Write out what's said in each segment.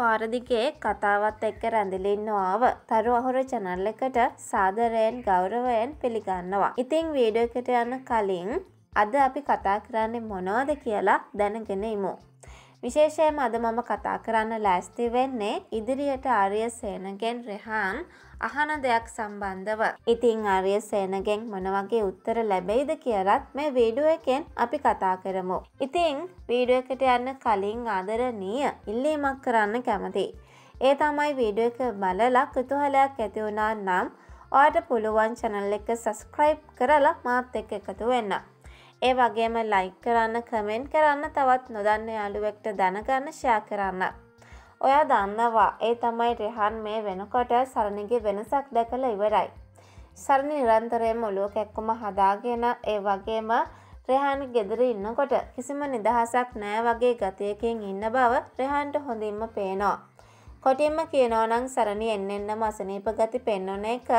පාරදිගේ කතාවත් එක්ක රැඳිලින්න ආව තරු අහුර චැනල් එකට සාදරයෙන් ගෞරවයෙන් පිළිගන්නවා. ඉතිං වීඩියෝ එකට යන්න කලින් අද අපි කතා කරන්නේ මොනවද කියලා දැනගෙන ඉමු. විශේෂයම අද මම කතා කරන්න ලෑස්ති වෙන්නේ ඉදිරියට ආර්ය සේනගෙන් රෙහාන් අහන දෙයක් සම්බන්ධව. ඉතිං ආර්ය සේනගෙන් මොනවගේ උත්තර ලැබෙයිද කියලත් මේ වීඩුව එකෙන් අපි කතා කරමු. ඉතිං වීඩුව එකට යන්න කලින් ආදරණීය ඉල්ලීමක් කරන්න කැමති. ඒ තමයි වීඩුව එක බලලා කුතුහලයක් ඇතිවුණා නම් ඔයට පුළුවන් චැනල් එක සස්ක්‍රයිබ් කරලා මාත් එක් එකතු වෙන්න. ඒ වගේම ලයික් කරන්න කමෙන්ට් කරන්න තවත් නොදන්න යාළුවෙක්ට දැනගන්න ෂයා කරන්න. ඔයා දන්නවා ඒ තමයි රෙහන් මේ වෙනකොට සරණගේ වෙනසක් දැකළ ඉවරයි. සරණ නිරන්තරයම ඔලුව කැක්කුම හදාගෙන ඒ වගේම රෙහන් ගෙදර ඉන්නකොට කිසිම නිදහසක් නෑ වගේ ගතයකින් ඉන්න බව රෙහන්ට හොඳින්ම පේනවා. කොටින්ම කියනෝනං සරණි එන්න එන්නම අසනීප ගති පෙන්වන එක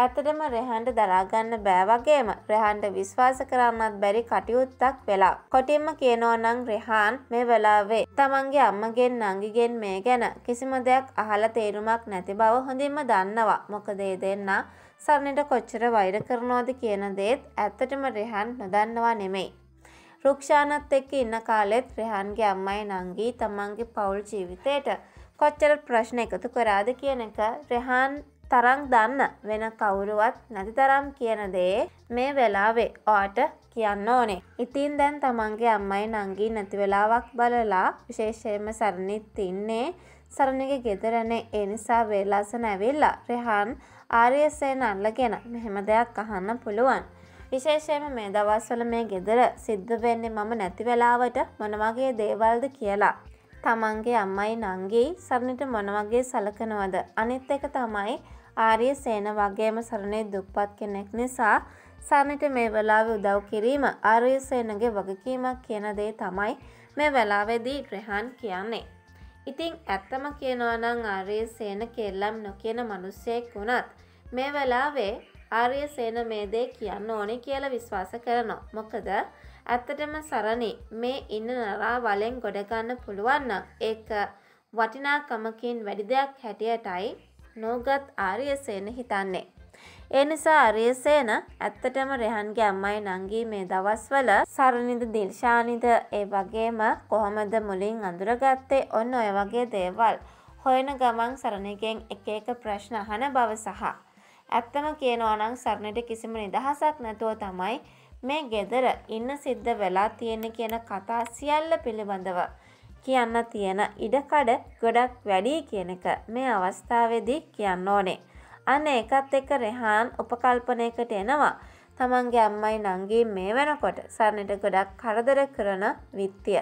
ඇතටම රෙහන්ට දරාගන්න බෑ වගේම රෙහන්ට විශ්වාස කරන්නත් බැරි කටයුත්තක් වෙලා. කොටින්ම කියනෝනං රෙහාන් මේ වෙලාවේ තමන්ගේ අම්මගෙන් නංගිගෙන් මේ ගැන කිසිම දෙයක් අහලා තේරුමක් නැති බව හොඳින්ම දන්නවා. මොකද ඒ දෙන්න සරණට කොච්චර වෛර කරනෝද කියන දේත් ඇත්තටම රෙහන් නොදන්නවා නෙමෙයි. රුක්ෂානත් එක්ක ඉන්න කාලෙත් රෙහන්ගේ අම්මයි නංගී තමන්ගේ පවුල් ජීවිතයට කොච්චර ප්‍රශ්න එකතු කරාද කියන එක රෙහන් තරම් දන්න වෙන කවුරුවත් නැති තරම් කියන දේ මේ වෙලාවේ ඕට කියන්න ඕනේ. ඉතින් දැන් තමන්ගේ අම්මයි නංගී නැති වෙලාවක් බලලා විශේෂයෙන්ම සරණිත් ඉන්නේ සරණගේ ගෙදරනේ ඒ නිසා වේලාසන ඇවිල්ලා රෙහන් ආර්යසේන අල්ලගෙන මෙහෙම දෙයක් අහන්න පුළුවන්. විශේෂයෙන්ම මේ දවස්වල මේ ගෙදර සිද්ධ වෙන්නේ මම නැති වෙලාවට මොනවගේ දේවල්ද කියලා. තමන්ගේ අම්මයි නංගී සරණට මොනවගේ සලකනවද අනිත් එක තමයි ආරිය සේන වගේම සරණේ දුප්පත් කෙනෙක් නිසා සරණට මේ වෙලාව උදව් කිරීම ආර්ය සේනගේ වගකීමක් කියන දේ තමයි මේ වෙලාවේදී ග්‍රහන් කියන්නේ. ඉතිං ඇත්තම කියනවනං ආර්ය සේන කෙල්ලම් නොකියන මනුස්සයෙක් වුණත් මේ වෙලාවේ ආර්ය සේන මේ දේ කියන්න ඕනි කියල විශ්වාස කරනවා. මොකද ඇත්තටම සරණි මේ ඉන්න නරා වලෙන් ගොඩගන්න පුළුවන්න ඒක වටිනාකමකින් වැඩි දෙයක් හැටියටයි නෝගත් ආරියසේන හිතන්නේ. ඒ නිසා අරියසේන ඇත්තටම රෙහන්ගේ අම්මයි නංගී මේ දවස්වල සරණිද දිල්ශානිද ඒ වගේම කොහොමද මුලින් අඳුරගත්තේ ඔන්න ඔය වගේ දේවල් හොයන ගමන් සරණගෙන් එක එක ප්‍රශ්න අහන බව සහ ඇත්තම කියනවනං සරණට කිසිම නිදහසක් නැතුව තමයි මේ ගෙදර ඉන්න සිද්ධ වෙලා තියෙන කියන කතා සියල්ල පිළිබඳව කියන්න තියෙන ඉඩකඩ ගොඩක් වැඩි කියන එක මේ අවස්ථාවේදී කියන්න ඕනේ. අන්න ඒකත් එක්ක රෙහාන් උපකල්පනයකට එනවා. තමන්ගේ අම්මයි නංගී මේ වෙනකොට සරණට ගොඩක් කරදර කරන විත්තිය.